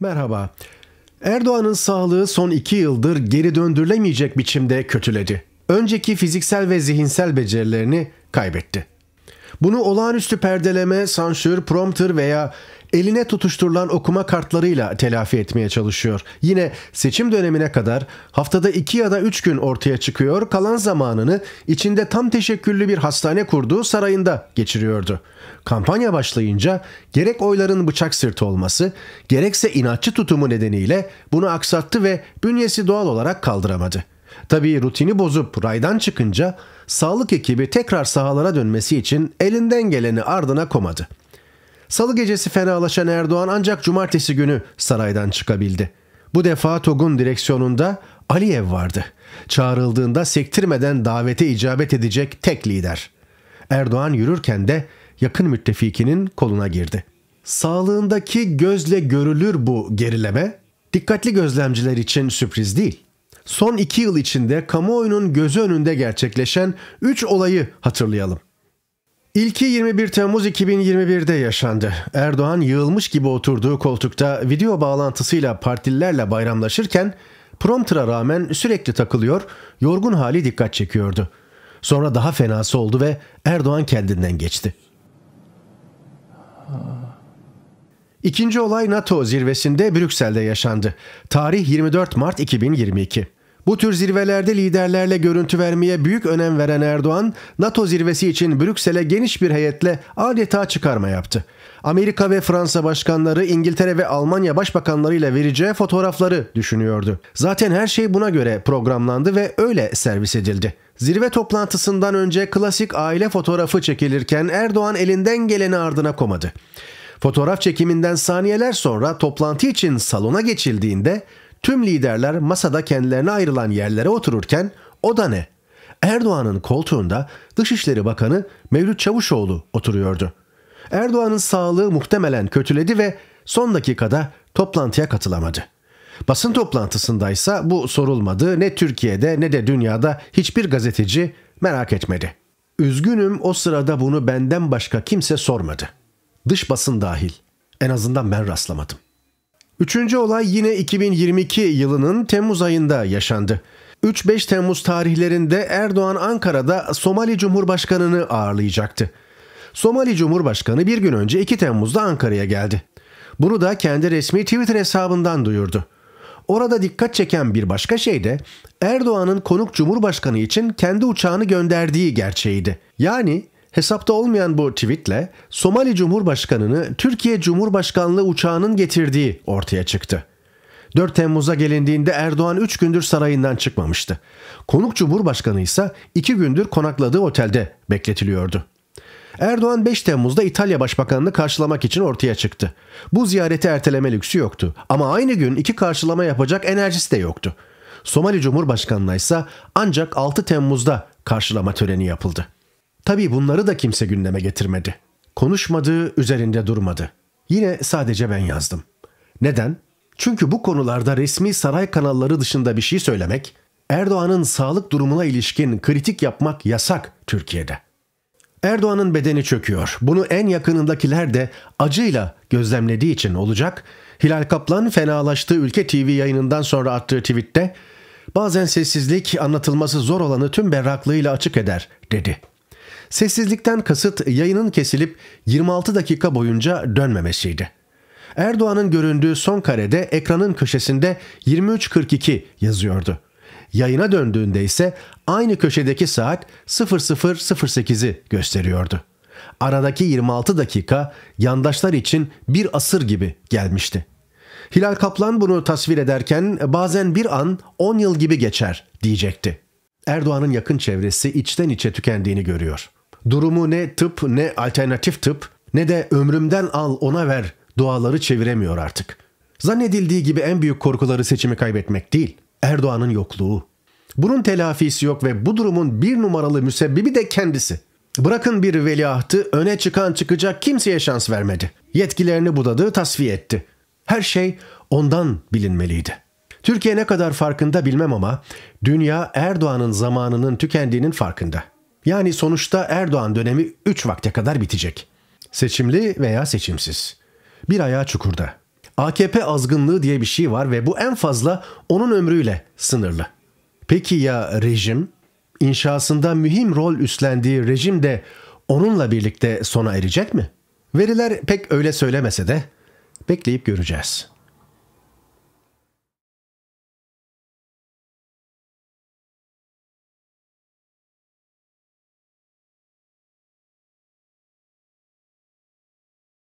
Merhaba. Erdoğan'ın sağlığı son iki yıldır geri döndürülemeyecek biçimde kötüledi. Önceki fiziksel ve zihinsel becerilerini kaybetti. Bunu olağanüstü perdeleme, sansür, prompter veya eline tutuşturulan okuma kartlarıyla telafi etmeye çalışıyor. Yine seçim dönemine kadar haftada 2 ya da 3 gün ortaya çıkıyor, kalan zamanını içinde tam teşekküllü bir hastane kurduğu sarayında geçiriyordu. Kampanya başlayınca gerek oyların bıçak sırtı olması, gerekse inatçı tutumu nedeniyle bunu aksattı ve bünyesi doğal olarak kaldıramadı.'' Tabii rutini bozup raydan çıkınca sağlık ekibi tekrar sahalara dönmesi için elinden geleni ardına komadı. Salı gecesi fenalaşan Erdoğan ancak cumartesi günü saraydan çıkabildi. Bu defa TOG'un direksiyonunda Aliyev vardı. Çağrıldığında sektirmeden davete icabet edecek tek lider. Erdoğan yürürken de yakın müttefikinin koluna girdi. Sağlığındaki gözle görülür bu gerileme dikkatli gözlemciler için sürpriz değil son iki yıl içinde kamuoyunun gözü önünde gerçekleşen 3 olayı hatırlayalım. İlki 21 Temmuz 2021'de yaşandı. Erdoğan yığılmış gibi oturduğu koltukta video bağlantısıyla partililerle bayramlaşırken promptera rağmen sürekli takılıyor, yorgun hali dikkat çekiyordu. Sonra daha fenası oldu ve Erdoğan kendinden geçti. İkinci olay NATO zirvesinde Brüksel'de yaşandı. Tarih 24 Mart 2022. Bu tür zirvelerde liderlerle görüntü vermeye büyük önem veren Erdoğan, NATO zirvesi için Brüksel'e geniş bir heyetle adeta çıkarma yaptı. Amerika ve Fransa başkanları, İngiltere ve Almanya başbakanlarıyla vereceği fotoğrafları düşünüyordu. Zaten her şey buna göre programlandı ve öyle servis edildi. Zirve toplantısından önce klasik aile fotoğrafı çekilirken Erdoğan elinden geleni ardına komadı. Fotoğraf çekiminden saniyeler sonra toplantı için salona geçildiğinde Tüm liderler masada kendilerine ayrılan yerlere otururken o da ne? Erdoğan'ın koltuğunda Dışişleri Bakanı Mevlüt Çavuşoğlu oturuyordu. Erdoğan'ın sağlığı muhtemelen kötüledi ve son dakikada toplantıya katılamadı. Basın toplantısındaysa bu sorulmadı. Ne Türkiye'de ne de dünyada hiçbir gazeteci merak etmedi. Üzgünüm o sırada bunu benden başka kimse sormadı. Dış basın dahil. En azından ben rastlamadım. Üçüncü olay yine 2022 yılının Temmuz ayında yaşandı. 3-5 Temmuz tarihlerinde Erdoğan Ankara'da Somali Cumhurbaşkanı'nı ağırlayacaktı. Somali Cumhurbaşkanı bir gün önce 2 Temmuz'da Ankara'ya geldi. Bunu da kendi resmi Twitter hesabından duyurdu. Orada dikkat çeken bir başka şey de Erdoğan'ın konuk Cumhurbaşkanı için kendi uçağını gönderdiği gerçeğiydi. Yani Hesapta olmayan bu tweetle Somali Cumhurbaşkanı'nı Türkiye Cumhurbaşkanlığı uçağının getirdiği ortaya çıktı. 4 Temmuz'a gelindiğinde Erdoğan 3 gündür sarayından çıkmamıştı. Konuk Cumhurbaşkanı ise 2 gündür konakladığı otelde bekletiliyordu. Erdoğan 5 Temmuz'da İtalya Başbakanını karşılamak için ortaya çıktı. Bu ziyareti erteleme lüksü yoktu ama aynı gün iki karşılama yapacak enerjisi de yoktu. Somali Cumhurbaşkanı'na ise ancak 6 Temmuz'da karşılama töreni yapıldı. Tabi bunları da kimse gündeme getirmedi. Konuşmadığı üzerinde durmadı. Yine sadece ben yazdım. Neden? Çünkü bu konularda resmi saray kanalları dışında bir şey söylemek, Erdoğan'ın sağlık durumuna ilişkin kritik yapmak yasak Türkiye'de. Erdoğan'ın bedeni çöküyor. Bunu en yakınındakiler de acıyla gözlemlediği için olacak. Hilal Kaplan fenalaştığı Ülke TV yayınından sonra attığı tweette bazen sessizlik anlatılması zor olanı tüm berraklığıyla açık eder dedi. Sessizlikten kasıt yayının kesilip 26 dakika boyunca dönmemesiydi. Erdoğan'ın göründüğü son karede ekranın köşesinde 23.42 yazıyordu. Yayına döndüğünde ise aynı köşedeki saat 00.08'i gösteriyordu. Aradaki 26 dakika yandaşlar için bir asır gibi gelmişti. Hilal Kaplan bunu tasvir ederken bazen bir an 10 yıl gibi geçer diyecekti. Erdoğan'ın yakın çevresi içten içe tükendiğini görüyor. Durumu ne tıp ne alternatif tıp ne de ömrümden al ona ver duaları çeviremiyor artık. Zannedildiği gibi en büyük korkuları seçimi kaybetmek değil, Erdoğan'ın yokluğu. Bunun telafisi yok ve bu durumun bir numaralı müsebbibi de kendisi. Bırakın bir veliahtı öne çıkan çıkacak kimseye şans vermedi. Yetkilerini budadı, tasfiye etti. Her şey ondan bilinmeliydi. Türkiye ne kadar farkında bilmem ama dünya Erdoğan'ın zamanının tükendiğinin farkında.'' Yani sonuçta Erdoğan dönemi 3 vakte kadar bitecek. Seçimli veya seçimsiz. Bir ayağı çukurda. AKP azgınlığı diye bir şey var ve bu en fazla onun ömrüyle sınırlı. Peki ya rejim? İnşasında mühim rol üstlendiği rejim de onunla birlikte sona erecek mi? Veriler pek öyle söylemese de bekleyip göreceğiz.''